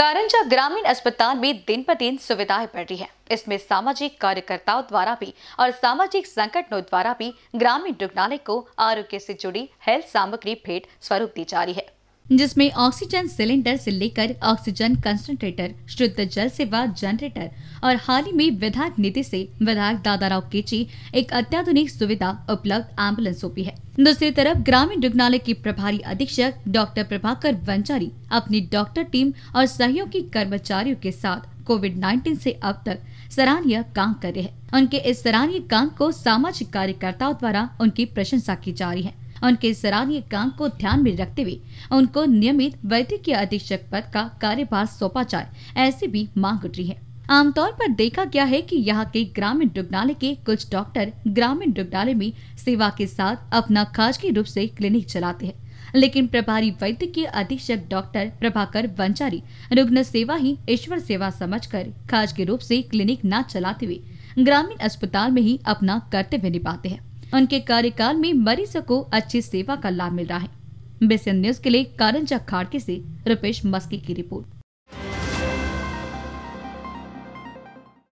कारंजा ग्रामीण अस्पताल में दिन ब दिन सुविधाएं बढ़ रही है इसमें सामाजिक कार्यकर्ताओं द्वारा भी और सामाजिक संगठनों द्वारा भी ग्रामीण रुग्णालय को आरोग्य से जुड़ी हेल्थ सामग्री भेंट स्वरूप दी जा रही है जिसमें ऑक्सीजन सिलेंडर से लेकर ऑक्सीजन कंसंट्रेटर शुद्ध जल सेवा जनरेटर और हाल ही में विधायक नीति से विधायक दादाराव केची एक अत्याधुनिक सुविधा उपलब्ध एम्बुलेंस सौंपी है दूसरी तरफ ग्रामीण रुग्णालय के प्रभारी अधीक्षक डॉक्टर प्रभाकर वंचारी अपनी डॉक्टर टीम और सहयोगी कर्मचारियों के साथ कोविड 19 से अब तक सराहनीय काम कर रहे हैं उनके इस सराहनीय काम को सामाजिक कार्यकर्ताओं द्वारा उनकी प्रशंसा की जा रही है उनके सराहनीय काम को ध्यान में रखते हुए उनको नियमित वैद्यकीय अधीक्षक पद का कार्यभार सौंपा जाए ऐसी भी मांग उठ रही है आमतौर पर देखा गया है कि यहाँ के ग्रामीण रुग्णालय के कुछ डॉक्टर ग्रामीण रुग्णालय में सेवा के साथ अपना खाजगी रूप से क्लिनिक चलाते हैं लेकिन प्रभारी वैद्य के अधीक्षक डॉक्टर प्रभाकर वंचारी रुग्ण सेवा ही ईश्वर सेवा समझकर खाजगी रूप से क्लिनिक न चलाते हुए ग्रामीण अस्पताल में ही अपना कर्तव्य निभाते हैं उनके कार्यकाल में मरीजों को अच्छी सेवा का लाभ मिल रहा है बेसन न्यूज के लिए कारंजा खाड़के से रुपेश मस्की की रिपोर्ट